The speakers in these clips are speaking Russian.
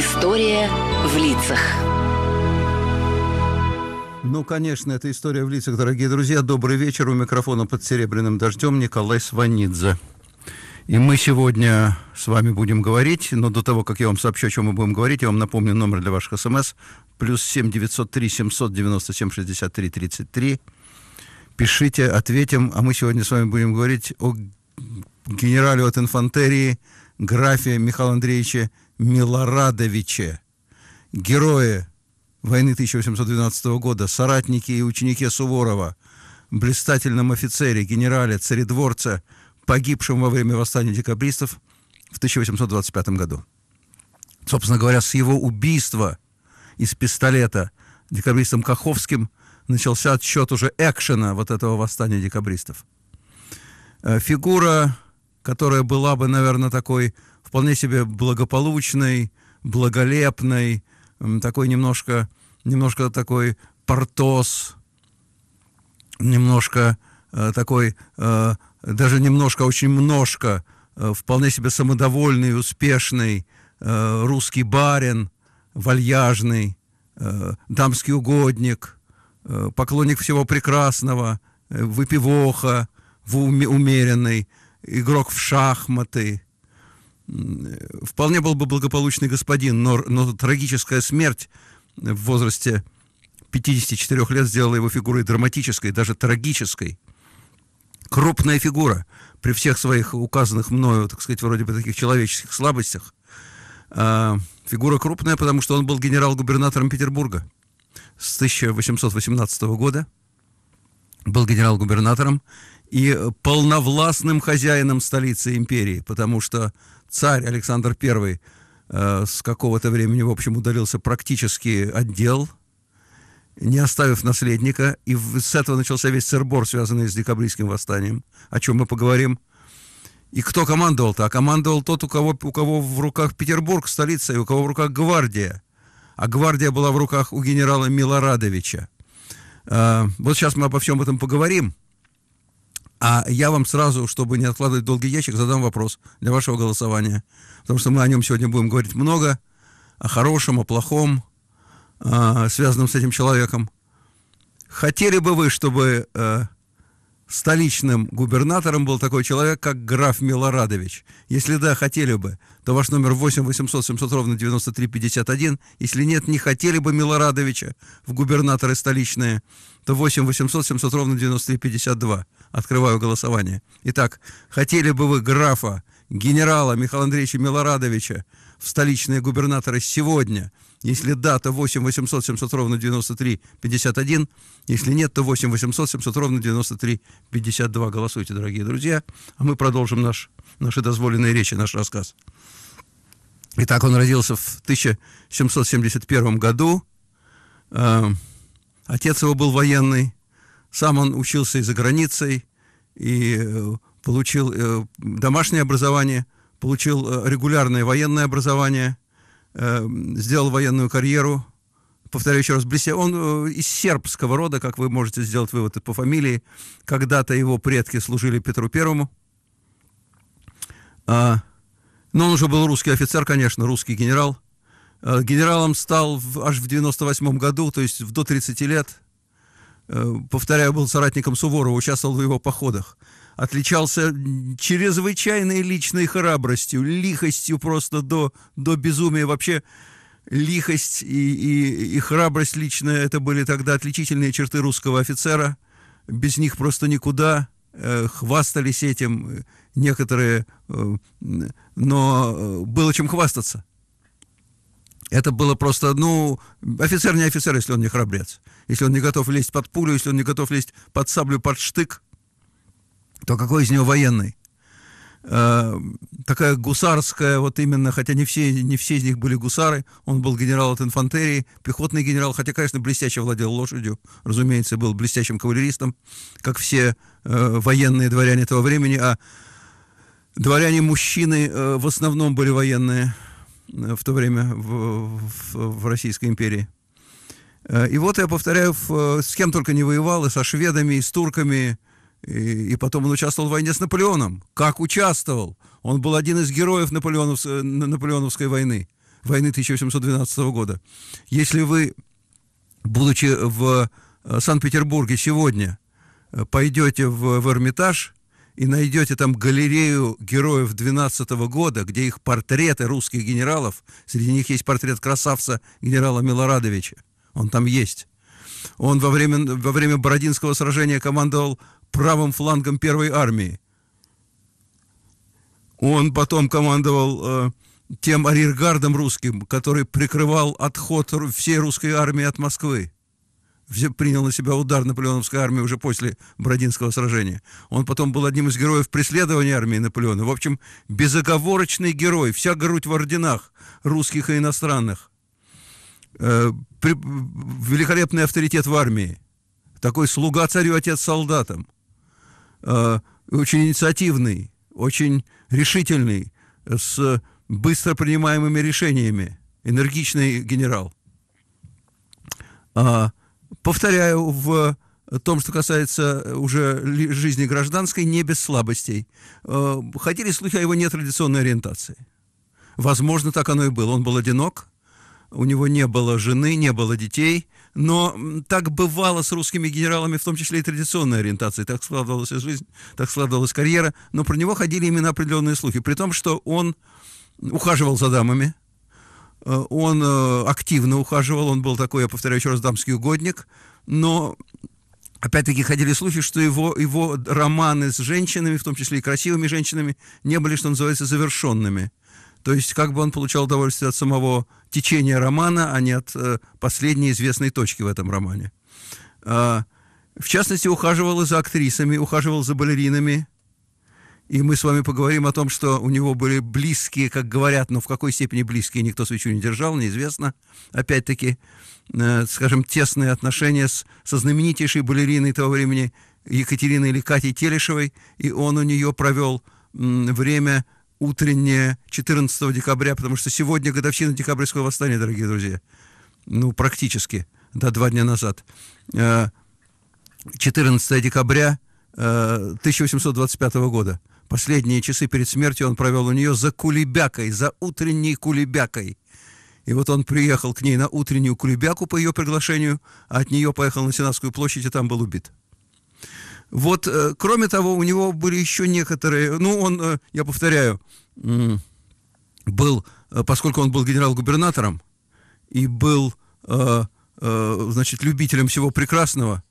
История в лицах. Ну, конечно, это история в лицах, дорогие друзья. Добрый вечер. У микрофона под серебряным дождем Николай Сванидзе. И мы сегодня с вами будем говорить, но до того, как я вам сообщу, о чем мы будем говорить, я вам напомню номер для ваших смс. Плюс 7 903 797 63 33. Пишите, ответим. А мы сегодня с вами будем говорить о генерале от инфантерии, графе Михаила Андреевича Милорадовиче, герое войны 1812 года, соратники и ученики Суворова, блистательном офицере, генерале, царедворце, погибшем во время восстания декабристов в 1825 году. Собственно говоря, с его убийства из пистолета декабристом Каховским начался отсчет уже экшена вот этого восстания декабристов. Э, фигура, которая была бы, наверное, такой вполне себе благополучной, благолепной, такой немножко, немножко такой портос, немножко э, такой, э, даже немножко, а очень множко, э, вполне себе самодовольный, успешный э, русский барин, вальяжный, э, дамский угодник, э, поклонник всего прекрасного, э, выпивоха, в уме, умеренный, игрок в шахматы, вполне был бы благополучный господин, но, но трагическая смерть в возрасте 54 лет сделала его фигурой драматической, даже трагической. Крупная фигура при всех своих указанных мною, так сказать, вроде бы таких человеческих слабостях. А, фигура крупная, потому что он был генерал-губернатором Петербурга с 1818 года. Был генерал-губернатором и полновластным хозяином столицы империи, потому что царь Александр I э, с какого-то времени, в общем, удалился практически отдел, не оставив наследника, и с этого начался весь цербор, связанный с декабристским восстанием, о чем мы поговорим. И кто командовал-то? А командовал тот, у кого, у кого в руках Петербург, столица, и у кого в руках гвардия. А гвардия была в руках у генерала Милорадовича. Э, вот сейчас мы обо всем этом поговорим – а я вам сразу, чтобы не откладывать долгий ящик, задам вопрос для вашего голосования. Потому что мы о нем сегодня будем говорить много, о хорошем, о плохом, а, связанном с этим человеком. Хотели бы вы, чтобы э, столичным губернатором был такой человек, как граф Милорадович. Если да, хотели бы, то ваш номер 8 800 700 ровно 9351. Если нет, не хотели бы Милорадовича в губернаторы столичные, то 8 800 700 ровно 9352. Открываю голосование. Итак, хотели бы вы графа генерала Михаила Андреевича Милорадовича в столичные губернаторы сегодня? Если да, то 8 800 700 ровно 93 51. Если нет, то 8 800 700 ровно 93 52. Голосуйте, дорогие друзья. А мы продолжим наш, наши дозволенные речи, наш рассказ. Итак, он родился в 1771 году. Э, отец его был военный. Сам он учился и за границей. И э, получил э, домашнее образование, получил э, регулярное военное образование, э, сделал военную карьеру. Повторяю еще раз, Блесе, он э, из сербского рода, как вы можете сделать вывод по фамилии. Когда-то его предки служили Петру Первому. А, но он уже был русский офицер, конечно, русский генерал. А, генералом стал в, аж в 98 году, то есть в до 30 лет э, повторяю, был соратником Суворова, участвовал в его походах отличался чрезвычайной личной храбростью, лихостью просто до, до безумия. Вообще лихость и, и, и храбрость личная – это были тогда отличительные черты русского офицера. Без них просто никуда. Э, хвастались этим э, некоторые, э, но было чем хвастаться. Это было просто, ну, офицер не офицер, если он не храбрец. Если он не готов лезть под пулю, если он не готов лезть под саблю, под штык – то какой из него военный? Э, такая гусарская, вот именно, хотя не все, не все из них были гусары, он был генерал от инфантерии, пехотный генерал, хотя, конечно, блестяще владел лошадью, разумеется, был блестящим кавалеристом, как все э, военные дворяне того времени, а дворяне-мужчины э, в основном были военные э, в то время в, в, в Российской империи. Э, и вот я повторяю, с кем только не воевал, и со шведами, и с турками, и, и потом он участвовал в войне с Наполеоном. Как участвовал? Он был один из героев Наполеонов, э, Наполеоновской войны, войны 1812 года. Если вы, будучи в э, Санкт-Петербурге сегодня, э, пойдете в, в Эрмитаж и найдете там галерею героев 12 года, где их портреты русских генералов, среди них есть портрет красавца генерала Милорадовича, он там есть. Он во время, во время Бородинского сражения командовал правым флангом первой армии. Он потом командовал э, тем арьергардом русским, который прикрывал отход всей русской армии от Москвы. принял на себя удар наполеоновской армии уже после Бродинского сражения. Он потом был одним из героев преследования армии Наполеона. В общем, безоговорочный герой, вся грудь в орденах русских и иностранных. Э, при, великолепный авторитет в армии. Такой слуга царю, отец солдатам – Э, очень инициативный, очень решительный, с быстро принимаемыми решениями, энергичный генерал. А, повторяю, в том, что касается уже жизни гражданской, не без слабостей. Э, ходили слухи о его нетрадиционной ориентации. Возможно, так оно и было. Он был одинок, у него не было жены, не было детей – но так бывало с русскими генералами, в том числе и традиционной ориентации. Так складывалась жизнь, так складывалась карьера. Но про него ходили именно определенные слухи. При том, что он ухаживал за дамами, э, он э, активно ухаживал, он был такой, я повторяю еще раз, дамский угодник, но Опять-таки ходили слухи, что его, его романы с женщинами, в том числе и красивыми женщинами, не были, что называется, завершенными. То есть как бы он получал удовольствие от самого течения романа, а не от э, последней известной точки в этом романе. Э, в частности, ухаживал и за актрисами, ухаживал за балеринами. И мы с вами поговорим о том, что у него были близкие, как говорят, но в какой степени близкие, никто свечу не держал, неизвестно. Опять-таки, э, скажем, тесные отношения с, со знаменитейшей балериной того времени Екатериной или Катей Телешевой, и он у нее провел время утреннее 14 декабря, потому что сегодня годовщина декабрьского восстания, дорогие друзья. Ну, практически, да, два дня назад. 14 э, декабря 1825 э, года. Последние часы перед смертью он провел у нее за кулебякой, за утренней кулебякой. И вот он приехал к ней на утреннюю кулебяку по ее приглашению, а от нее поехал на Сенатскую площадь и там был убит. Вот, э, кроме того, у него были еще некоторые, ну, он, э, я повторяю, э, был, э, поскольку он был генерал-губернатором и был, э, э, значит, любителем всего прекрасного,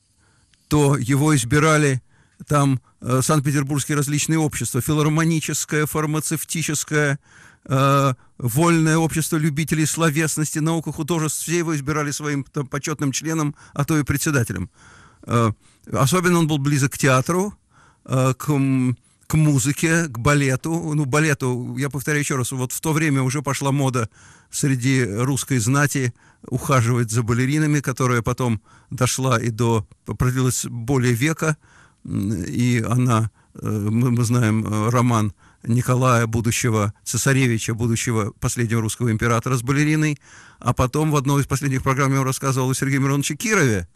то его избирали там э, Санкт-Петербургские различные общества, филармоническое, фармацевтическое, э, вольное общество любителей словесности, наука, художеств, все его избирали своим там, почетным членом, а то и председателем. Э, особенно он был близок к театру, э, к к музыке, к балету. Ну, балету, я повторяю еще раз, вот в то время уже пошла мода среди русской знати ухаживать за балеринами, которая потом дошла и до, продлилась более века, и она, э, мы, мы знаем роман Николая, будущего цесаревича, будущего последнего русского императора с балериной, а потом в одной из последних программ я вам рассказывал о Сергея Мироновиче Кирове,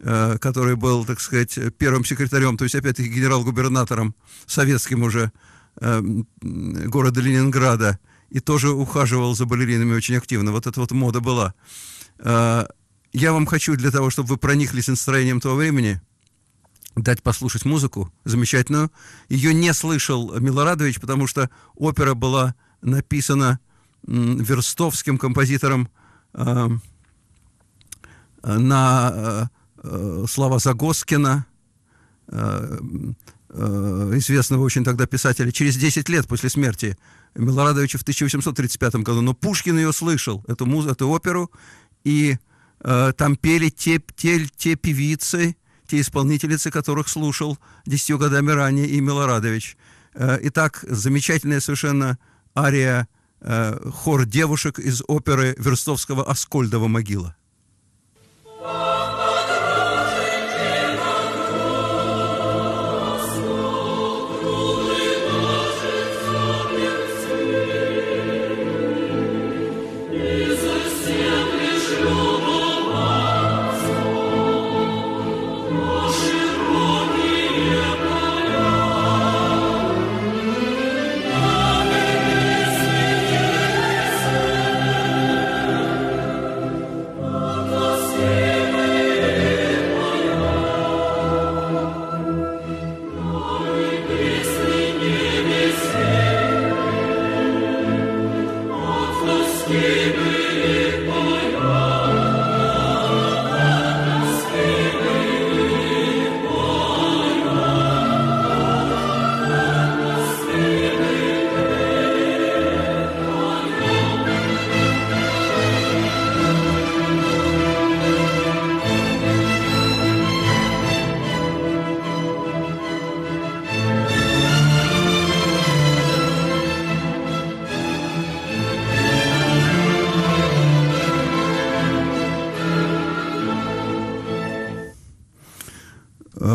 Э, который был, так сказать, первым секретарем, то есть, опять-таки, генерал-губернатором советским уже эм, города Ленинграда, и тоже ухаживал за балеринами очень активно. Вот эта вот мода была. Э, я вам хочу для того, чтобы вы прониклись настроением того времени, дать послушать музыку замечательную. Ее не слышал Милорадович, потому что опера была написана верстовским композитором эм, на э, Э, слова Загоскина, э, э, известного очень тогда писателя, через 10 лет после смерти Милорадовича в 1835 году. Но Пушкин ее слышал, эту, музыку, эту оперу, и э, там пели те, те, те певицы, те исполнительницы, которых слушал десятью годами ранее и Милорадович. Э, итак, замечательная совершенно ария э, хор девушек из оперы Верстовского «Оскольдова могила».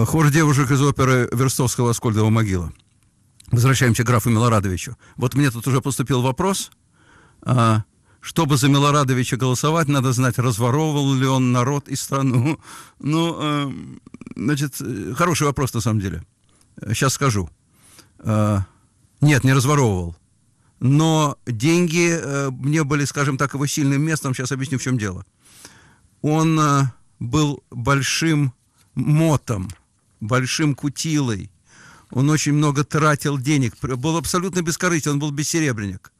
Хор девушек из оперы Верстовского «Аскольдова могила». Возвращаемся к графу Милорадовичу. Вот мне тут уже поступил вопрос. А, чтобы за Милорадовича голосовать, надо знать, разворовывал ли он народ и страну. Ну, э, значит, э, хороший вопрос на самом деле. Сейчас скажу. А, нет, не разворовывал. Но деньги э, мне были, скажем так, его сильным местом. Сейчас объясню, в чем дело. Он был большим мотом – большим кутилой. Он очень много тратил денег. Был абсолютно бескорыстен, он был бессеребренник.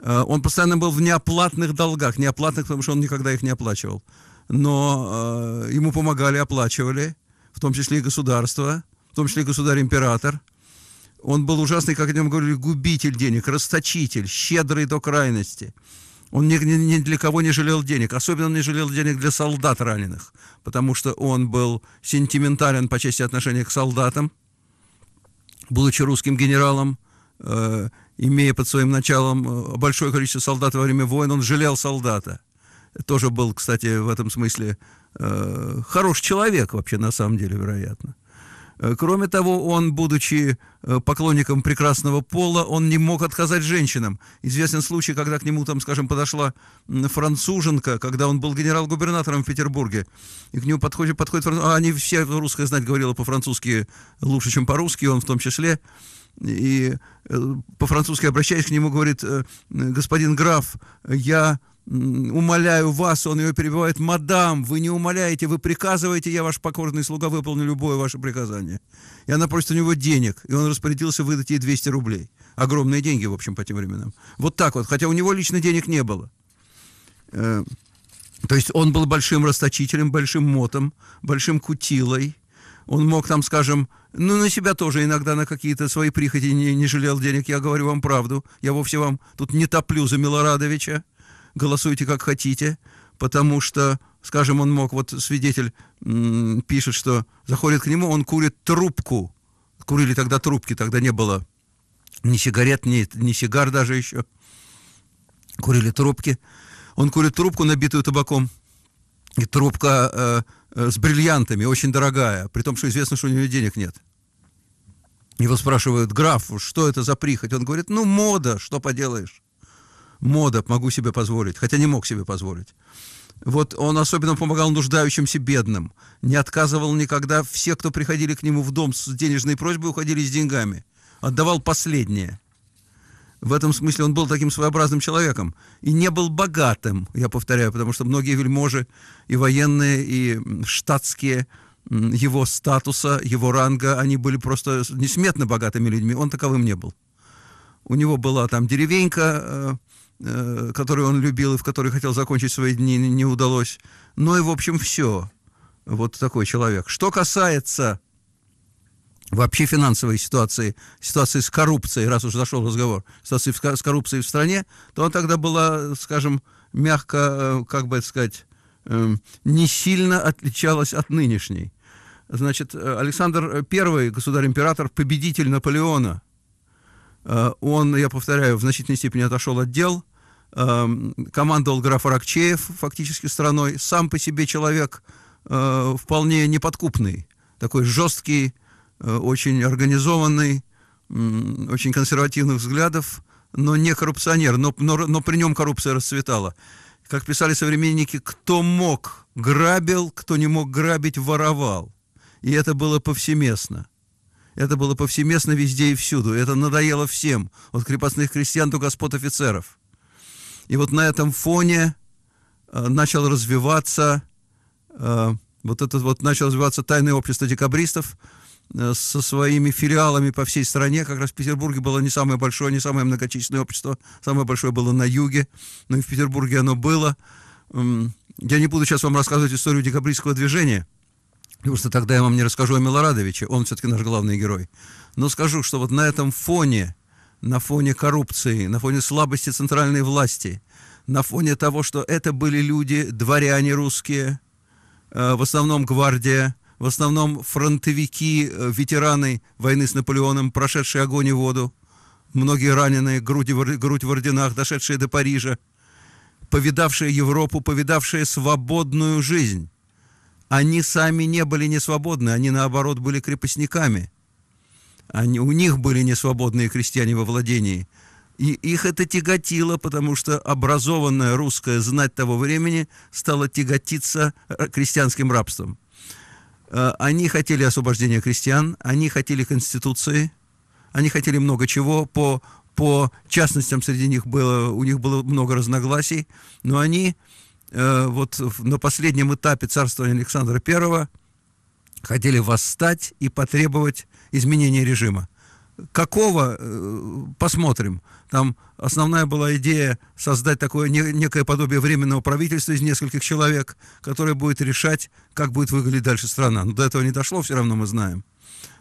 Э, он постоянно был в неоплатных долгах. Неоплатных, потому что он никогда их не оплачивал. Но э, ему помогали, оплачивали, в том числе и государство, в том числе и государь-император. Он был ужасный, как о нем говорили, губитель денег, расточитель, щедрый до крайности. Он ни, ни, ни для кого не жалел денег. Особенно не жалел денег для солдат раненых, потому что он был сентиментален по части отношения к солдатам. Будучи русским генералом, э, имея под своим началом э, большое количество солдат во время войн, он жалел солдата. Тоже был, кстати, в этом смысле э, хороший человек вообще на самом деле, вероятно. Э, Э, кроме того, он, будучи э, поклонником прекрасного пола, он не мог отказать женщинам. Известен случай, когда к нему, там, скажем, подошла француженка, когда он был генерал-губернатором в Петербурге, и к нему подходит, подходит француз... А они все, русская знать говорила по-французски лучше, чем по-русски, он в том числе. И э, по-французски обращаясь к нему, говорит, господин граф, я умоляю вас, он ее перебивает, мадам, вы не умоляете, вы приказываете, я ваш покорный слуга, выполню любое ваше приказание. И она просит у него денег, и он распорядился выдать ей 200 рублей. Огромные деньги, в общем, по тем временам. Вот так вот, хотя у него лично денег не было. Э, то есть он был большим расточителем, большим мотом, большим кутилой. Он мог там, скажем, ну, на себя тоже иногда на какие-то свои прихоти не, не жалел денег. Я говорю вам правду. Я вовсе вам тут не топлю за Милорадовича голосуйте как хотите, потому что, скажем, он мог, вот свидетель пишет, что заходит к нему, он курит трубку. Курили тогда трубки, тогда не было ни сигарет, ни, ни сигар даже еще. Курили трубки. Он курит трубку, набитую табаком. И трубка э, э, с бриллиантами, очень дорогая, при том, что известно, что у него денег нет. Его спрашивают, граф, что это за прихоть? Он говорит, ну, мода, что поделаешь мода, могу себе позволить, хотя не мог себе позволить. Вот он особенно помогал нуждающимся бедным, не отказывал никогда. Все, кто приходили к нему в дом с денежной просьбой, уходили с деньгами. Отдавал последнее. В этом смысле он был таким своеобразным человеком. И не был богатым, я повторяю, потому что многие вельможи, и военные, и штатские, его статуса, его ранга, они были просто несметно богатыми людьми. Он таковым не был. У него была там деревенька, э, Э, который он любил и в который хотел закончить свои дни, не удалось. но ну и, в общем, все. Вот такой человек. Что касается вообще финансовой ситуации, ситуации с коррупцией, раз уж зашел разговор, ситуации с коррупцией в стране, то она тогда была, скажем, мягко, э, как бы это сказать, эм, не сильно отличалась от нынешней. Значит, э, Александр I, государь-император, победитель Наполеона – Э, он, я повторяю, в значительной степени отошел от дел, эм, командовал граф Аракчеев фактически страной, сам по себе человек э, вполне неподкупный, такой жесткий, э, очень организованный, очень консервативных взглядов, но не коррупционер, но, но, но при нем коррупция расцветала. Как писали современники, кто мог, грабил, кто не мог грабить, воровал. И это было повсеместно. Это было повсеместно везде и всюду. Это надоело всем, от крепостных крестьян до господ офицеров. И вот на этом фоне э, начал развиваться э, вот этот вот начал развиваться тайное общество декабристов э, со своими филиалами по всей стране. Как раз в Петербурге было не самое большое, не самое многочисленное общество. Самое большое было на юге, но ну и в Петербурге оно было. Я не буду сейчас вам рассказывать историю декабристского движения – Потому что тогда я вам не расскажу о Милорадовиче, он все-таки наш главный герой. Но скажу, что вот на этом фоне, на фоне коррупции, на фоне слабости центральной власти, на фоне того, что это были люди, дворяне русские, э, в основном гвардия, в основном фронтовики, э, ветераны войны с Наполеоном, прошедшие огонь и воду, многие раненые, грудь, грудь в орденах, дошедшие до Парижа, повидавшие Европу, повидавшие свободную жизнь. Они сами не были не свободны, они, наоборот, были крепостниками. Они, у них были несвободные крестьяне во владении. И их это тяготило, потому что образованная русская знать того времени стала тяготиться э, крестьянским рабством. Э, они хотели освобождения крестьян, они хотели конституции, они хотели много чего. По, по частностям среди них было, у них было много разногласий, но они Э, вот на последнем этапе царствования Александра I хотели восстать и потребовать изменения режима. Какого, э, посмотрим. Там основная была идея создать такое некое подобие временного правительства из нескольких человек, которое будет решать, как будет выглядеть дальше страна. Но до этого не дошло, все равно мы знаем.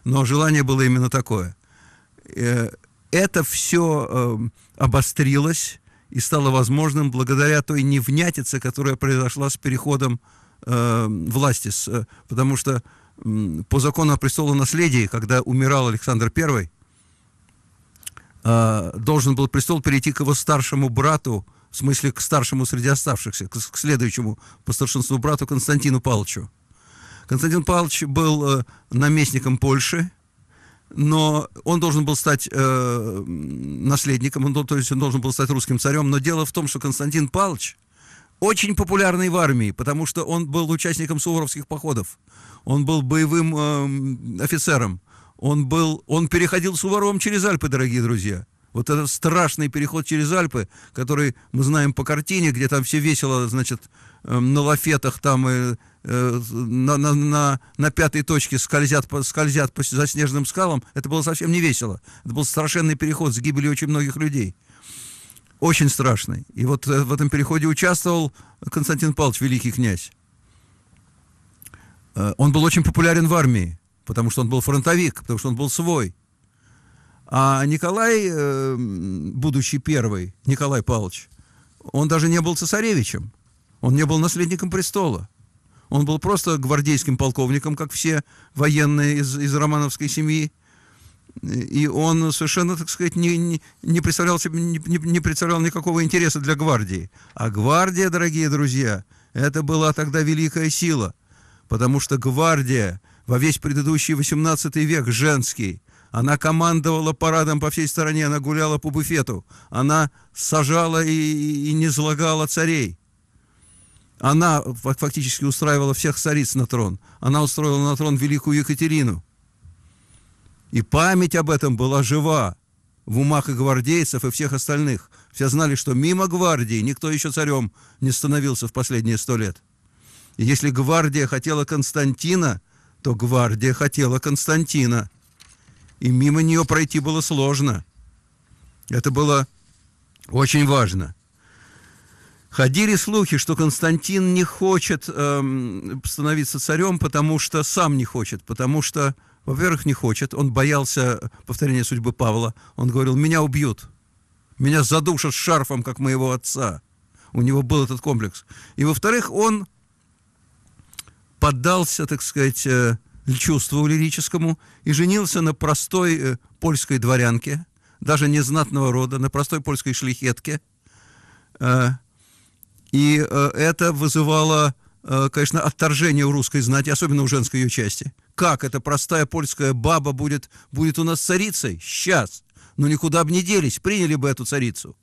Но желание было именно такое. Э, это все обострилось и стало возможным благодаря той невнятице, которая произошла с переходом э, власти. С, э, потому что э, по закону о престолонаследии, когда умирал Александр I, э, должен был престол перейти к его старшему брату, в смысле к старшему среди оставшихся, к, к следующему по старшинству брату Константину Павловичу. Константин Павлович был э, наместником Польши, но он должен был стать э, наследником, он, то есть он должен был стать русским царем. Но дело в том, что Константин Павлович очень популярный в армии, потому что он был участником суворовских походов, он был боевым э, офицером, он, был, он переходил с Суворовым через Альпы, дорогие друзья. Вот этот страшный переход через Альпы, который мы знаем по картине, где там все весело, значит, э, на лафетах там... Э, Э, на, на, на, на пятой точке скользят, скользят по снежным скалам, это было совсем не весело. Это был страшенный переход с гибелью очень многих людей. Очень страшный. И вот э, в этом переходе участвовал Константин Павлович, великий князь. Э, он был очень популярен в армии, потому что он был фронтовик, потому что он был свой. А Николай, будучи первый, Николай Павлович, он даже не был цесаревичем, он не был наследником престола. Он был просто гвардейским полковником, как все военные из, из романовской семьи. И он совершенно, так сказать, не, не, представлял, себе, не, не представлял никакого интереса для гвардии. А гвардия, дорогие друзья, это была тогда великая сила. Потому что гвардия во весь предыдущий 18 век женский она командовала парадом по всей стране, она гуляла по буфету, она сажала и, и, и не злагала царей. Она фактически устраивала всех цариц на трон. Она устроила на трон великую Екатерину. И память об этом была жива в умах и гвардейцев, и всех остальных. Все знали, что мимо гвардии никто еще царем не становился в последние сто лет. И если гвардия хотела Константина, то гвардия хотела Константина. И мимо нее пройти было сложно. Это было очень важно. Ходили слухи, что Константин не хочет эм, становиться царем, потому что сам не хочет, потому что, во-первых, не хочет. Он боялся повторения судьбы Павла. Он говорил, меня убьют, меня задушат шарфом, как моего отца. У него был этот комплекс. И, во-вторых, он поддался, так сказать, э, чувству лирическому и женился на простой э, польской дворянке, даже не знатного рода, на простой польской шлихетке, э, и э, это вызывало, э, конечно, отторжение у русской знати, особенно у женской ее части. Как эта простая польская баба будет, будет у нас царицей? Сейчас. Но ну, никуда бы не делись, приняли бы эту царицу.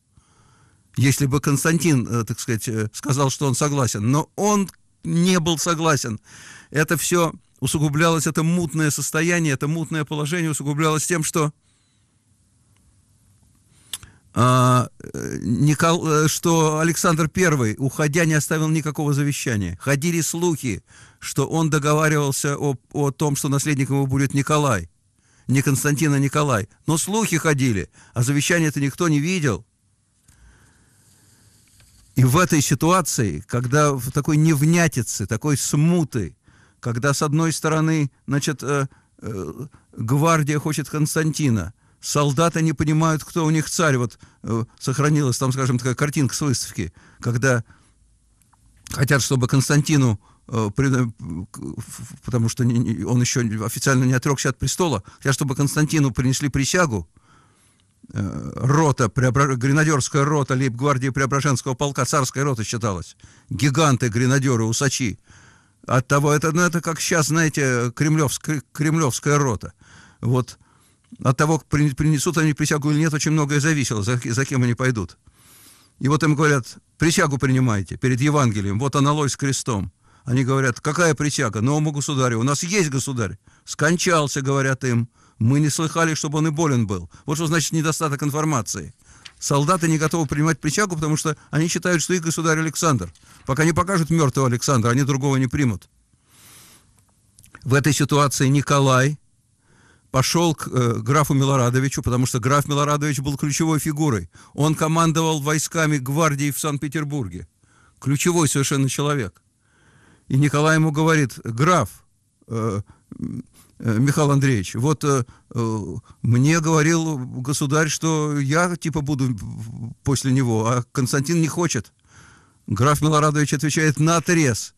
Если бы Константин, э, так сказать, э, сказал, что он согласен. Но он не был согласен. Это все усугублялось, это мутное состояние, это мутное положение усугублялось тем, что а, э, Никол, э, что Александр I, уходя, не оставил никакого завещания. Ходили слухи, что он договаривался о, о том, что наследником его будет Николай, не Константин, а Николай. Но слухи ходили, а завещание это никто не видел. И в этой ситуации, когда в такой невнятице, такой смуты, когда с одной стороны, значит, э, э, гвардия хочет Константина – солдаты не понимают, кто у них царь. Вот э, сохранилась там, скажем, такая картинка с выставки, когда хотят, чтобы Константину, э, при, э, потому что не, он еще официально не отрекся от престола, хотят, чтобы Константину принесли присягу, э, рота, преобра... гренадерская рота лейб-гвардии Преображенского полка, царская рота считалась, гиганты, гренадеры, усачи. От того, это, ну, это как сейчас, знаете, кремлевск, кремлевская рота. Вот от того, принесут они присягу или нет, очень многое зависело, за, за кем они пойдут. И вот им говорят, присягу принимайте перед Евангелием, вот аналой с крестом. Они говорят, какая присяга? Новому государю. У нас есть государь. Скончался, говорят им. Мы не слыхали, чтобы он и болен был. Вот что значит недостаток информации. Солдаты не готовы принимать присягу, потому что они считают, что их государь Александр. Пока не покажут мертвого Александра, они другого не примут. В этой ситуации Николай, пошел к э, графу Милорадовичу, потому что граф Милорадович был ключевой фигурой. Он командовал войсками гвардии в Санкт-Петербурге. Ключевой совершенно человек. И Николай ему говорит, граф, э, э Михаил Андреевич, вот э, э, мне говорил государь, что я типа буду после него, а Константин не хочет. Граф Милорадович отвечает на отрез,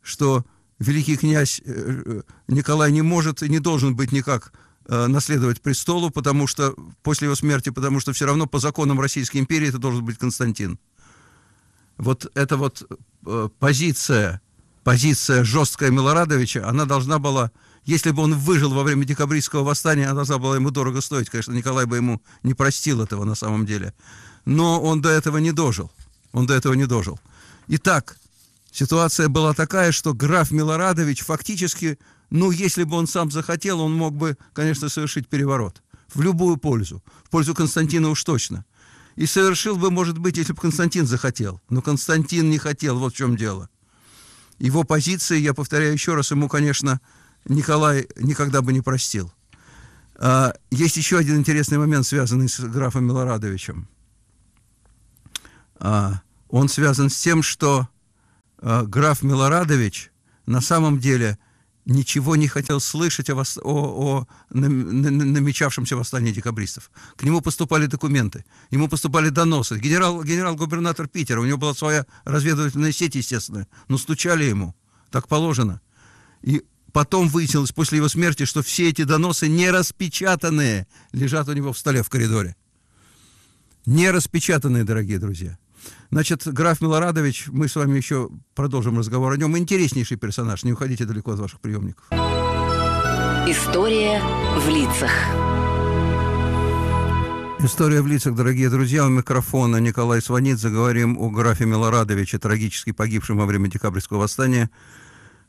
что великий князь э, э, Николай не может и не должен быть никак Э, наследовать престолу, потому что после его смерти, потому что все равно по законам Российской империи это должен быть Константин. Вот эта вот э, позиция, позиция жесткая Милорадовича, она должна была, если бы он выжил во время декабристского восстания, она должна была ему дорого стоить. Конечно, Николай бы ему не простил этого на самом деле. Но он до этого не дожил. Он до этого не дожил. Итак, ситуация была такая, что граф Милорадович фактически ну, если бы он сам захотел, он мог бы, конечно, совершить переворот. В любую пользу. В пользу Константина уж точно. И совершил бы, может быть, если бы Константин захотел. Но Константин не хотел, вот в чем дело. Его позиции, я повторяю еще раз, ему, конечно, Николай никогда бы не простил. А, есть еще один интересный момент, связанный с графом Милорадовичем. А, он связан с тем, что а, граф Милорадович на самом деле – ничего не хотел слышать о, вос... о, о намечавшемся восстании декабристов. К нему поступали документы, ему поступали доносы. Генерал, генерал-губернатор Питера, у него была своя разведывательная сеть, естественно, но стучали ему, так положено. И потом выяснилось после его смерти, что все эти доносы не распечатанные лежат у него в столе в коридоре. Не распечатанные, дорогие друзья. Значит, граф Милорадович, мы с вами еще продолжим разговор о нем. Интереснейший персонаж, не уходите далеко от ваших приемников. История в лицах. История в лицах, дорогие друзья. У микрофона Николай Сванидзе. Говорим о графе Милорадовиче, трагически погибшем во время декабрьского восстания –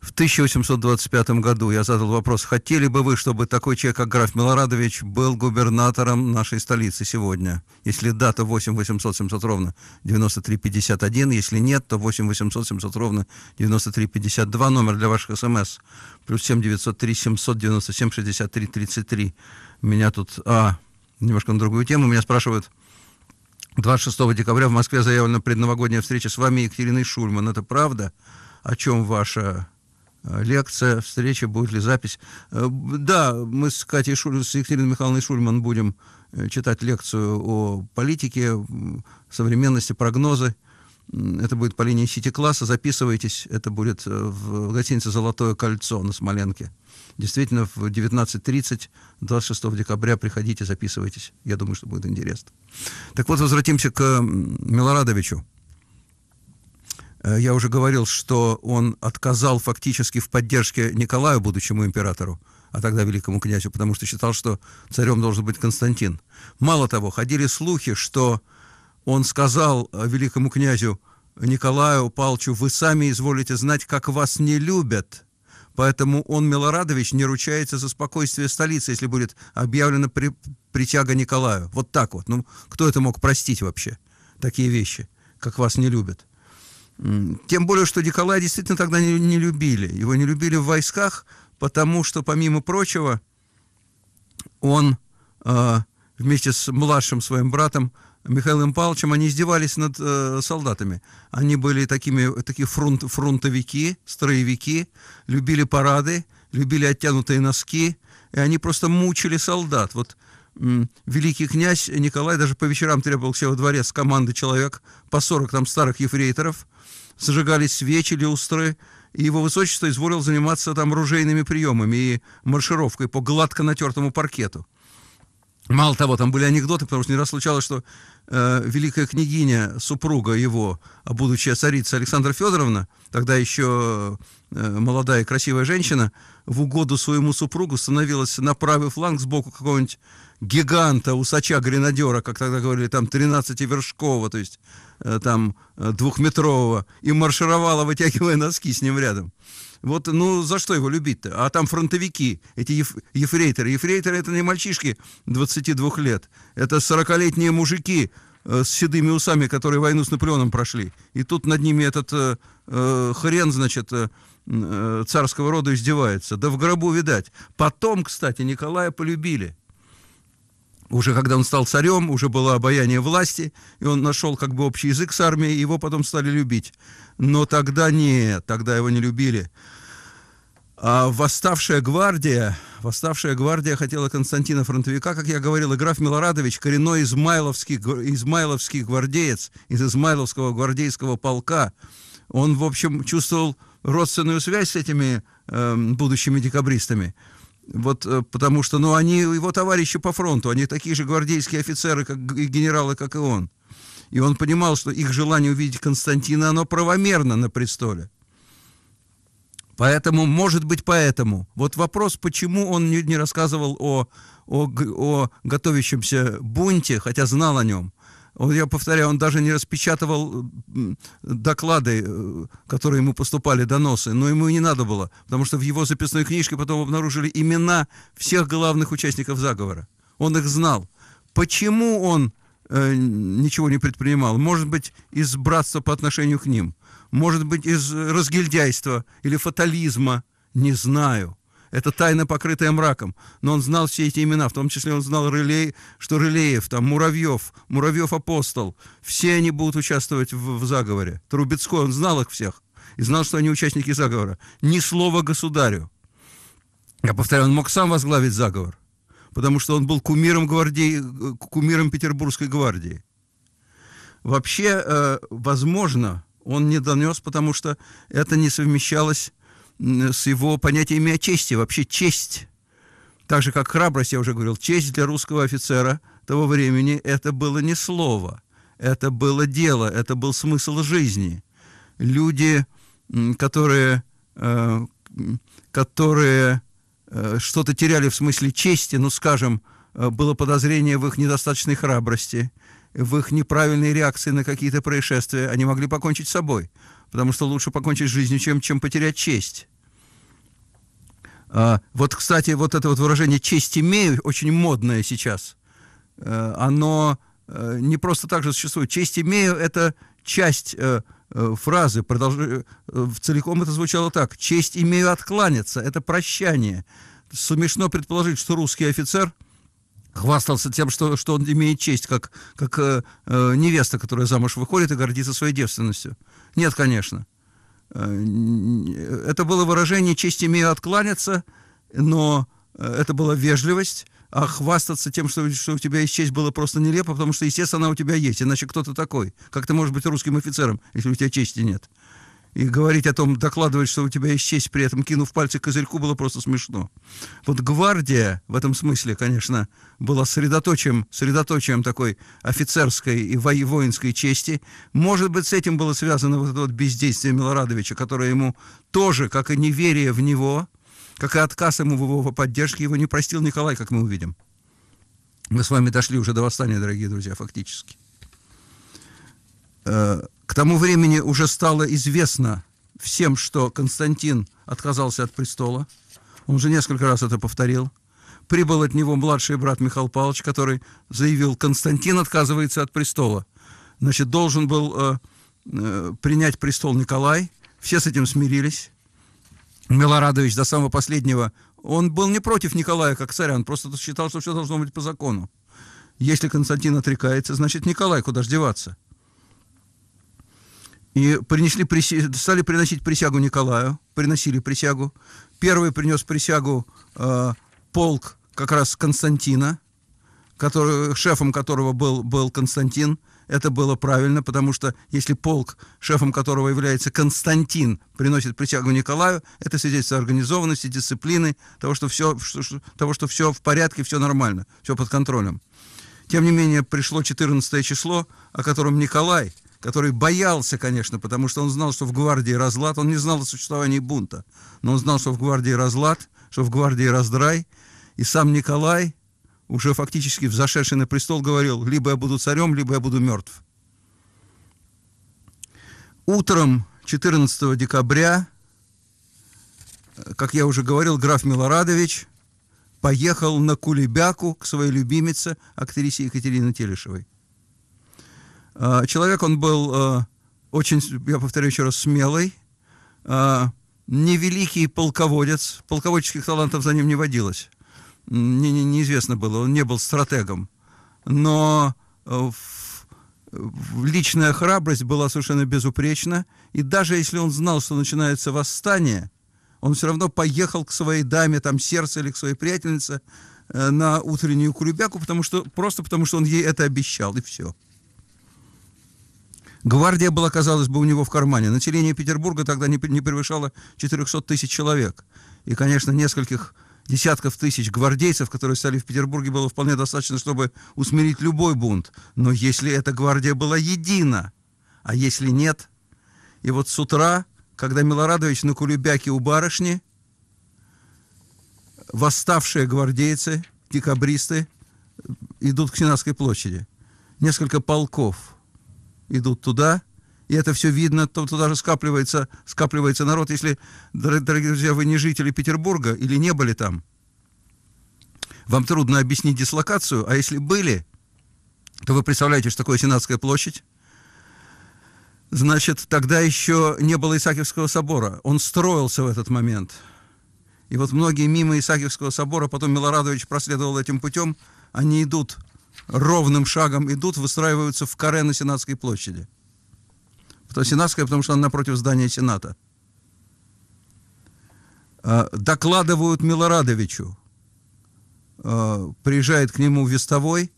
в 1825 году я задал вопрос, хотели бы вы, чтобы такой человек, как граф Милорадович, был губернатором нашей столицы сегодня? Если да, то 8 800 700 ровно 9351, если нет, то 8 800 700 ровно 9352, номер для ваших смс, плюс 7 903 797 63 33. Меня тут, а, немножко на другую тему, меня спрашивают, 26 декабря в Москве заявлена предновогодняя встреча с вами Екатериной Шульман. Это правда? О чем ваша Э, лекция, встреча, будет ли запись. Э, да, мы с Катей Шульман, с Екатериной Михайловной Шульман будем э, читать лекцию о политике, современности, прогнозы. Это будет по линии сити-класса. Записывайтесь. Это будет в гостинице «Золотое кольцо» на Смоленке. Действительно, в 19.30, 26 декабря приходите, записывайтесь. Я думаю, что будет интересно. Так вот, возвратимся к Милорадовичу. Э, я уже говорил, что он отказал фактически в поддержке Николаю, будущему императору, а тогда великому князю, потому что считал, что царем должен быть Константин. Мало того, ходили слухи, что он сказал э, великому князю Николаю Палчу, «Вы сами изволите знать, как вас не любят». Поэтому он, Милорадович, не ручается за спокойствие столицы, если будет объявлена при, притяга Николаю. Вот так вот. Ну, кто это мог простить вообще? Такие вещи, как вас не любят. Тем более, что Николая действительно тогда не, не любили. Его не любили в войсках, потому что, помимо прочего, он э, вместе с младшим своим братом Михаилом Павловичем, они издевались над э, солдатами. Они были такими, такие фрунт, фронтовики, строевики, любили парады, любили оттянутые носки, и они просто мучили солдат. Вот великий князь Николай даже по вечерам требовал к себе во дворец команды человек по 40 там старых ефрейторов – зажигались свечи, люстры, и его высочество изволил заниматься там ружейными приемами и маршировкой по гладко натертому паркету. Мало того, там были анекдоты, потому что не раз случалось, что э, великая княгиня, супруга его, а будучи царица Александра Федоровна, тогда еще э, молодая и красивая женщина, в угоду своему супругу становилась на правый фланг сбоку какого-нибудь гиганта, усача-гренадера, как тогда говорили, там 13-вершкового, то есть э, там э, двухметрового, и маршировала, вытягивая носки с ним рядом. Вот, ну, за что его любить-то? А там фронтовики, эти еф, ефрейторы. Ефрейторы — это не мальчишки 22 лет. Это 40-летние мужики э, с седыми усами, которые войну с Наполеоном прошли. И тут над ними этот э, э, хрен, значит, э, э царского рода издевается. Да в гробу видать. Потом, кстати, Николая полюбили — уже когда он стал царем, уже было обаяние власти, и он нашел как бы общий язык с армией, его потом стали любить. Но тогда нет, тогда его не любили. А восставшая гвардия, восставшая гвардия хотела Константина Фронтовика, как я говорил, и граф Милорадович, коренной измайловский, измайловский гвардеец, из измайловского гвардейского полка, он, в общем, чувствовал родственную связь с этими э, будущими декабристами – вот э, потому что, ну, они его товарищи по фронту, они такие же гвардейские офицеры, как и генералы, как и он. И он понимал, что их желание увидеть Константина, оно правомерно на престоле. Поэтому, может быть, поэтому. Вот вопрос, почему он не, не рассказывал о, о, о готовящемся бунте, хотя знал о нем. Он, я повторяю, он даже не распечатывал доклады, э, которые ему поступали, доносы, но ему и не надо было, потому что в его записной книжке потом обнаружили имена всех главных участников заговора. Он их знал. Почему он э, ничего не предпринимал? Может быть, из братства по отношению к ним? Может быть, из разгильдяйства или фатализма? Не знаю. Это тайна, покрытая мраком. Но он знал все эти имена, в том числе он знал Рылей, что Рылеев, там Муравьев, Муравьев-апостол, все они будут участвовать в, в заговоре. Трубецкой, он знал их всех и знал, что они участники заговора. Ни слова государю. Я повторяю, он мог сам возглавить заговор, потому что он был кумиром, гвардии, кумиром Петербургской гвардии. Вообще, э, возможно, он не донес, потому что это не совмещалось с его понятиями о чести. Вообще честь, так же как храбрость, я уже говорил, честь для русского офицера того времени – это было не слово, это было дело, это был смысл жизни. Люди, которые, э, которые э, что-то теряли в смысле чести, ну, скажем, э, было подозрение в их недостаточной храбрости, в их неправильной реакции на какие-то происшествия, они могли покончить с собой, потому что лучше покончить с жизнью, чем, чем потерять честь. А, вот, кстати, вот это вот выражение «честь имею» очень модное сейчас. Э, оно э, не просто так же существует. «Честь имею» — это часть э, фразы. Продолж... Целиком это звучало так. «Честь имею откланяться» — это прощание. Смешно предположить, что русский офицер хвастался тем, что, что он имеет честь, как, как э, невеста, которая замуж выходит и гордится своей девственностью. Нет, конечно. Э, это было выражение «честь имею откланяться», но э, это была вежливость, а хвастаться тем, что, что у тебя есть честь, было просто нелепо, потому что, естественно, она у тебя есть, иначе кто ты такой? Как ты можешь быть русским офицером, если у тебя чести нет? И говорить о том, докладывать, что у тебя есть честь, при этом кинув пальцы к козырьку, было просто смешно. Вот гвардия в этом смысле, конечно, была средоточием, средоточием такой офицерской и воинской чести. Может быть, с этим было связано вот это вот бездействие Милорадовича, которое ему тоже, как и неверие в него, как и отказ ему в его поддержке, его не простил Николай, как мы увидим. Мы с вами дошли уже до восстания, дорогие друзья, фактически. Э, тому времени уже стало известно всем, что Константин отказался от престола. Он уже несколько раз это повторил. Прибыл от него младший брат Михаил Павлович, который заявил, Константин отказывается от престола. Значит, должен был э, э, принять престол Николай. Все с этим смирились. Милорадович до самого последнего, он был не против Николая как царя, он просто считал, что все должно быть по закону. Если Константин отрекается, значит, Николай, куда ж деваться? и принесли, стали приносить присягу Николаю, приносили присягу. Первый принес присягу э, полк как раз Константина, который, шефом которого был, был Константин. Это было правильно, потому что если полк, шефом которого является Константин, приносит присягу Николаю, это свидетельство организованности, дисциплины, того, что все, что, что, того, что все в порядке, все нормально, все под контролем. Тем не менее, пришло 14 число, о котором Николай – который боялся, конечно, потому что он знал, что в гвардии разлад, он не знал о существовании бунта, но он знал, что в гвардии разлад, что в гвардии раздрай, и сам Николай, уже фактически взошедший на престол, говорил, либо я буду царем, либо я буду мертв. Утром 14 декабря, как я уже говорил, граф Милорадович поехал на Кулебяку к своей любимице, актрисе Екатерине Телешевой. А, человек он был а, очень, я повторю еще раз, смелый, а, невеликий полководец, полководческих талантов за ним не водилось, не, не, неизвестно было, он не был стратегом, но э, личная храбрость была совершенно безупречна, и даже если он знал, что начинается восстание, он все равно поехал к своей даме, там, сердце или к своей приятельнице э, на утреннюю кулебяку, потому что, просто потому что он ей это обещал, и все. Гвардия была, казалось бы, у него в кармане. Население Петербурга тогда не, не превышало 400 тысяч человек. И, конечно, нескольких десятков тысяч гвардейцев, которые стали в Петербурге, было вполне достаточно, чтобы усмирить любой бунт. Но если эта гвардия была едина, а если нет... И вот с утра, когда Милорадович на кулебяке у барышни, восставшие гвардейцы, декабристы, идут к Сенатской площади. Несколько полков – идут туда, и это все видно, то туда же скапливается, скапливается народ. Если, дорогие друзья, вы не жители Петербурга или не были там, вам трудно объяснить дислокацию, а если были, то вы представляете, что такое Сенатская площадь, Значит, тогда еще не было Исаакиевского собора. Он строился в этот момент. И вот многие мимо Исаакиевского собора, потом Милорадович проследовал этим путем, они идут ровным шагом идут, выстраиваются в каре на Сенатской площади. Потому, Сенатская, потому что она напротив здания Сената. А, докладывают Милорадовичу. А, приезжает к нему вестовой,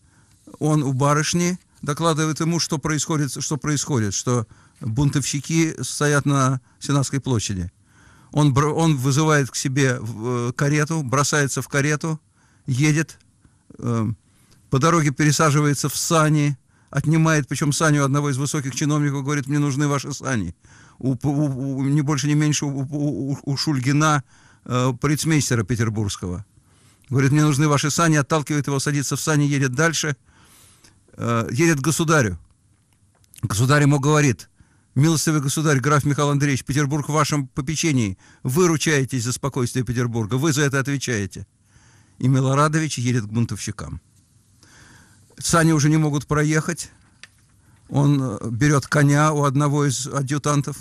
он у барышни, докладывает ему, что происходит, что происходит, что бунтовщики стоят на Сенатской площади. Он, он вызывает к себе э, карету, бросается в карету, едет, э, по дороге пересаживается в сани, отнимает, причем сани у одного из высоких чиновников, говорит, мне нужны ваши сани. У, у, у, не больше, не меньше у, у, у Шульгина, э, полицмейстера петербургского. Говорит, мне нужны ваши сани, отталкивает его, садится в сани, едет дальше, э, едет к государю. Государь ему говорит, милостивый государь, граф Михаил Андреевич, Петербург в вашем попечении, вы ручаетесь за спокойствие Петербурга, вы за это отвечаете. И Милорадович едет к бунтовщикам. Сани уже не могут проехать. Он э, берет коня у одного из адъютантов,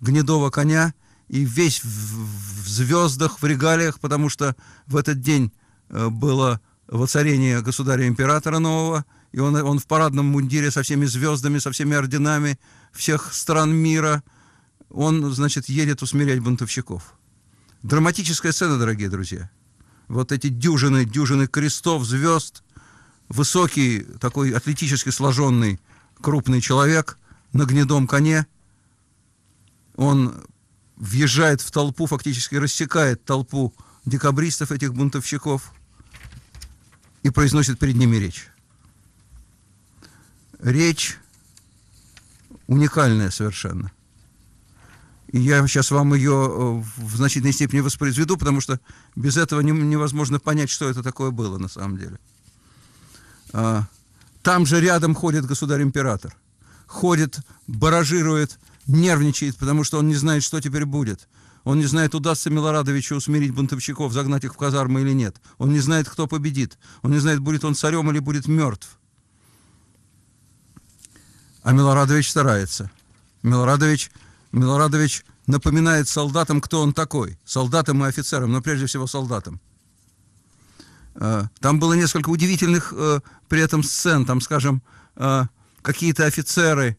гнедого коня, и весь в звездах, в регалиях, потому что в этот день э, было воцарение государя-императора нового, и он, он в парадном мундире со всеми звездами, со всеми орденами всех стран мира, он, значит, едет усмирять бунтовщиков. Драматическая сцена, дорогие друзья. Вот эти дюжины, дюжины крестов, звезд, высокий, такой атлетически сложенный, крупный человек на гнедом коне. Он въезжает в толпу, фактически рассекает толпу декабристов, этих бунтовщиков, и произносит перед ними речь. Речь уникальная совершенно. И я сейчас вам ее э, в значительной степени воспроизведу, потому что без этого невозможно понять, что это такое было на самом деле. А, там же рядом ходит государь-император. Ходит, баражирует, нервничает, потому что он не знает, что теперь будет. Он не знает, удастся Милорадовичу усмирить бунтовщиков, загнать их в казармы или нет. Он не знает, кто победит. Он не знает, будет он царем или будет мертв. А Милорадович старается. Милорадович, Милорадович напоминает солдатам, кто он такой. Солдатам и офицерам, но прежде всего солдатам. Э, там было несколько удивительных э, при этом сцен. Там, скажем, э, какие-то офицеры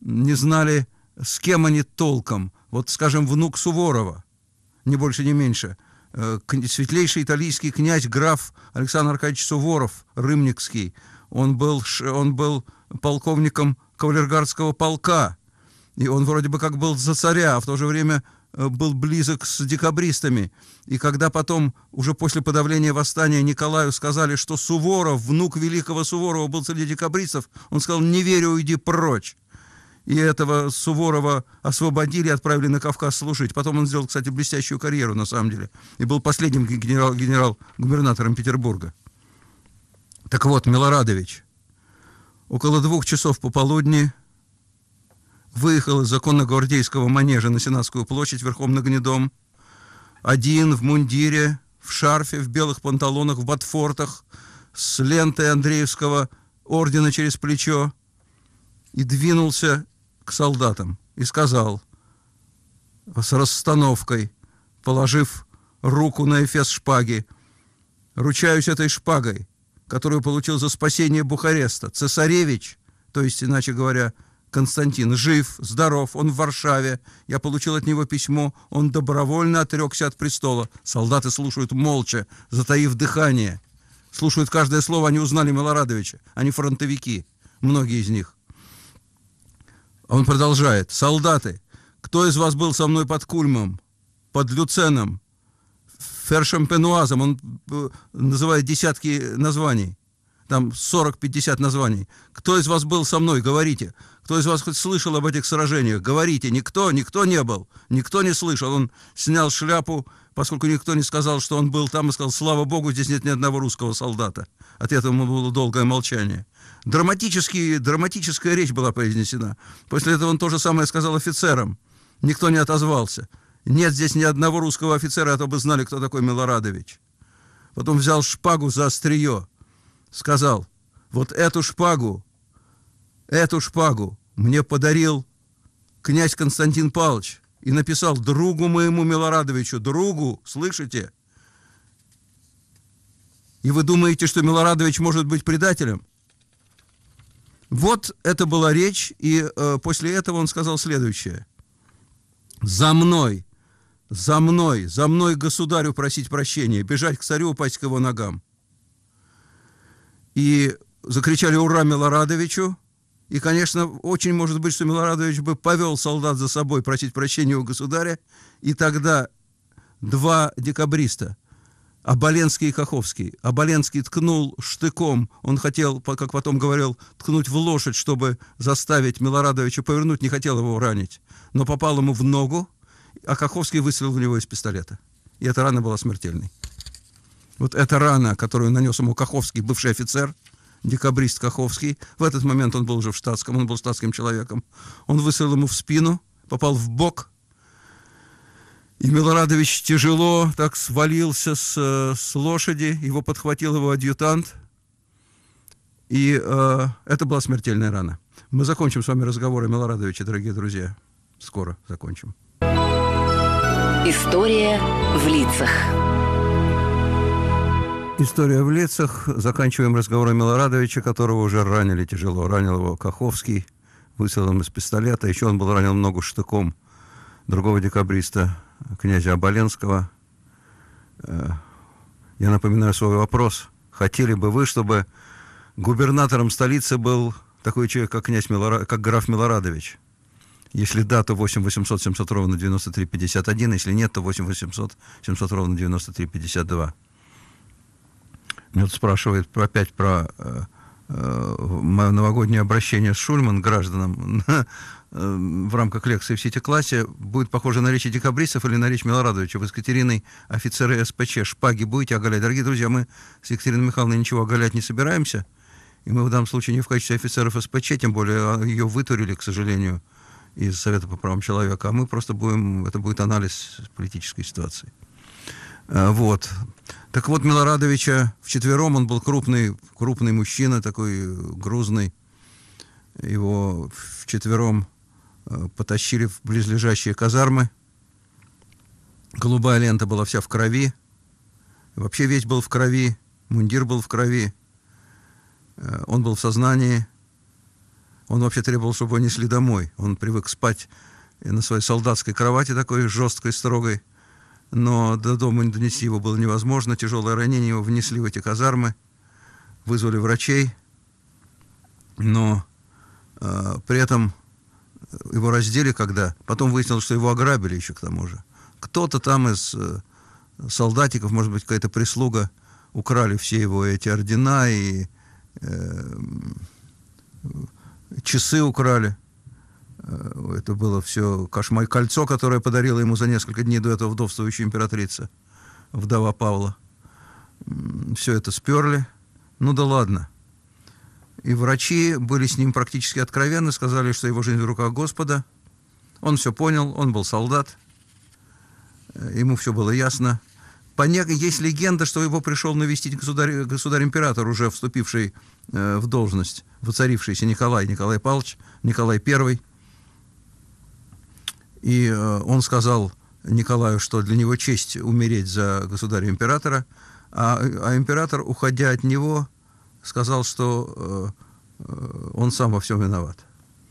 не знали, с кем они толком. Вот, скажем, внук Суворова, не больше, не меньше, светлейший итальянский князь, граф Александр Аркадьевич Суворов, рымникский. Он был, он был полковником кавалергардского полка, и он вроде бы как был за царя, а в то же время Э, был близок с декабристами. И когда потом, уже после подавления восстания, Николаю сказали, что Суворов, внук великого Суворова, был среди декабристов, он сказал, не верю, уйди прочь. И этого Суворова освободили, отправили на Кавказ служить. Потом он сделал, кстати, блестящую карьеру, на самом деле. И был последним генерал, генерал-губернатором Петербурга. Так вот, Милорадович, около двух часов пополудни – выехал из гвардейского манежа на Сенатскую площадь верхом на гнедом. Один в мундире, в шарфе, в белых панталонах, в ботфортах, с лентой Андреевского ордена через плечо. И двинулся к солдатам и сказал с расстановкой, положив руку на эфес шпаги, «Ручаюсь этой шпагой, которую получил за спасение Бухареста. Цесаревич, то есть, иначе говоря, — Константин жив, здоров, он в Варшаве. Я получил от него письмо. Он добровольно отрекся от престола. Солдаты слушают молча, затаив дыхание. Слушают каждое слово. Они узнали Милорадовича. Они фронтовики, многие из них. Он продолжает. «Солдаты, кто из вас был со мной под Кульмом, под Люценом, Фершем Пенуазом?» Он э, называет десятки названий там 40-50 названий. Кто из вас был со мной, говорите. Кто из вас хоть слышал об этих сражениях, говорите. Никто, никто не был, никто не слышал. Он снял шляпу, поскольку никто не сказал, что он был там, и сказал, слава богу, здесь нет ни одного русского солдата. От этого было долгое молчание. Драматически, драматическая речь была произнесена. После этого он то же самое сказал офицерам. Никто не отозвался. Нет здесь ни одного русского офицера, а то бы знали, кто такой Милорадович. Потом взял шпагу за острие сказал, вот эту шпагу, эту шпагу мне подарил князь Константин Павлович и написал другу моему Милорадовичу, другу, слышите? И вы думаете, что Милорадович может быть предателем? Вот это была речь, и э, после этого он сказал следующее. «За мной, за мной, за мной государю просить прощения, бежать к царю, упасть к его ногам и закричали «Ура Милорадовичу!» И, конечно, очень может быть, что Милорадович бы повел солдат за собой просить прощения у государя, и тогда два декабриста, Оболенский и Каховский, Оболенский ткнул штыком, он хотел, как потом говорил, ткнуть в лошадь, чтобы заставить Милорадовича повернуть, не хотел его ранить, но попал ему в ногу, а Каховский выстрелил в него из пистолета. И эта рана была смертельной. Вот эта рана, которую нанес ему Каховский, бывший офицер, декабрист Каховский, в этот момент он был уже в штатском, он был штатским человеком, он выстрелил ему в спину, попал в бок, и Милорадович тяжело так свалился с, э, с лошади, его подхватил его адъютант, и э, это была смертельная рана. Мы закончим с вами разговоры, о дорогие друзья. Скоро закончим. История в лицах. История в лицах. Заканчиваем разговор о Милорадовиче, которого уже ранили тяжело. Ранил его Каховский выстрелом из пистолета. Еще он был ранен ногу штыком другого декабриста, князя Оболенского. Э, я напоминаю свой вопрос. Хотели бы вы, чтобы губернатором столицы был такой человек, как, князь Милора... как граф Милорадович? Если да, то 8 800 700 ровно 93 51. Если нет, то 8 800 700 ровно 93 52. Меня тут спрашивают опять про э, э, мое новогоднее обращение Шульман гражданам э, в рамках лекции в Сити-классе будет похоже на речь декабристов или на речь Милорадовича. Вы с Екатериной офицеры СПЧ шпаги будете оголять? Дорогие друзья, мы с Екатериной Михайловной ничего оголять не собираемся. И мы в данном случае не в качестве офицеров СПЧ, тем более а, ее вытурили, к сожалению, из Совета по правам человека. А мы просто будем... Это будет анализ политической ситуации. Вот. Так вот, Милорадовича вчетвером, он был крупный, крупный мужчина, такой э, грузный. Его вчетвером э, потащили в близлежащие казармы. Голубая лента была вся в крови. Вообще весь был в крови, мундир был в крови. Э, он был в сознании. Он вообще требовал, чтобы его несли домой. Он привык спать на своей солдатской кровати такой жесткой, строгой – но до дома не донести его было невозможно. Тяжелое ранение его внесли в эти казармы, вызвали врачей, но э, при этом его раздели, когда потом выяснилось, что его ограбили еще к тому же. Кто-то там из э, солдатиков, может быть, какая-то прислуга, украли все его эти ордена и э, часы украли. Э, это было все кошмар. Кольцо, которое подарила ему за несколько дней до этого вдовствующая императрица, вдова Павла. Все это сперли. Ну да ладно. И врачи были с ним практически откровенны, сказали, что его жизнь в руках Господа. Он все понял, он был солдат. Э, ему все было ясно. По нек... Есть легенда, что его пришел навестить государь, государь-император, уже вступивший э, в должность, воцарившийся Николай, Николай Павлович, Николай Первый. И э, он сказал Николаю, что для него честь умереть за государя-императора, а, а император, уходя от него, сказал, что э, э, он сам во всем виноват.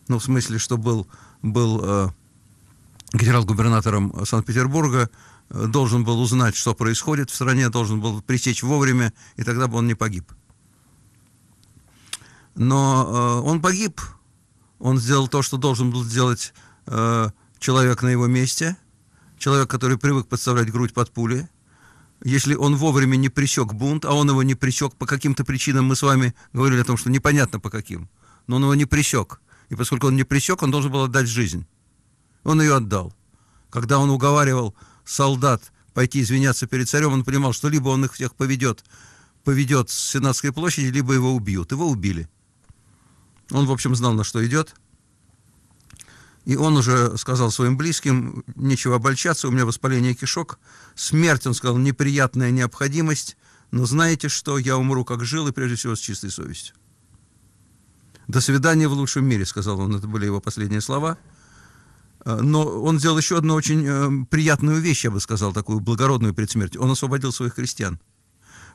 Ну, в смысле, что был, был генерал-губернатором Санкт-Петербурга, должен был узнать, что происходит в стране, должен был пресечь вовремя, и тогда бы он не погиб. Но э, он погиб. Он сделал то, что должен был сделать человек на его месте, человек, который привык подставлять грудь под пули, если он вовремя не пресек бунт, а он его не пресек по каким-то причинам, мы с вами говорили о том, что непонятно по каким, но он его не пресек. И поскольку он не пресек, он должен был отдать жизнь. Он ее отдал. Когда он уговаривал солдат пойти извиняться перед царем, он понимал, что либо он их всех поведет, поведет с Сенатской площади, либо его убьют. Его убили. Он, в общем, знал, на что идет – и он уже сказал своим близким, нечего обольщаться, у меня воспаление кишок. Смерть, он сказал, неприятная необходимость, но знаете что, я умру как жил и прежде всего с чистой совестью. «До свидания в лучшем мире», — сказал он, это были его последние слова. Э, но он сделал еще одну очень э, приятную вещь, я бы сказал, такую благородную перед смертью. Он освободил своих крестьян.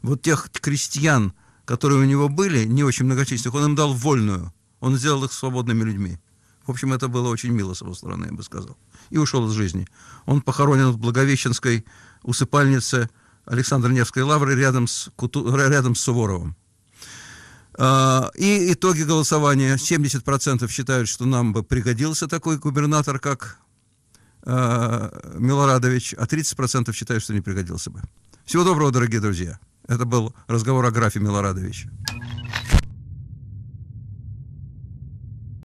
Вот тех крестьян, которые у него были, не очень многочисленных, он им дал вольную. Он сделал их свободными людьми. В общем, это было очень мило с его стороны, я бы сказал. И ушел из жизни. Он похоронен в Благовещенской усыпальнице Александра Невской лавры рядом с, Куту... рядом с Суворовым. А, и итоги голосования. 70% считают, что нам бы пригодился такой губернатор, как а, Милорадович, а 30% считают, что не пригодился бы. Всего доброго, дорогие друзья. Это был разговор о графе Милорадовиче.